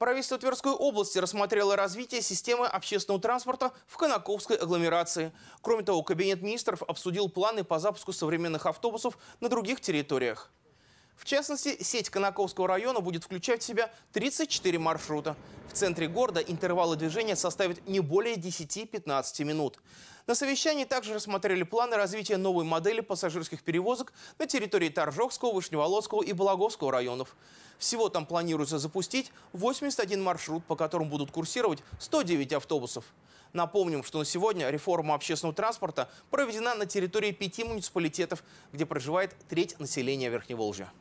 Правительство Тверской области рассмотрело развитие системы общественного транспорта в Конаковской агломерации. Кроме того, Кабинет министров обсудил планы по запуску современных автобусов на других территориях. В частности, сеть Конаковского района будет включать в себя 34 маршрута. В центре города интервалы движения составят не более 10-15 минут. На совещании также рассмотрели планы развития новой модели пассажирских перевозок на территории Торжокского, Вышневолодского и Балаговского районов. Всего там планируется запустить 81 маршрут, по которым будут курсировать 109 автобусов. Напомним, что на сегодня реформа общественного транспорта проведена на территории пяти муниципалитетов, где проживает треть населения Верхневолжья.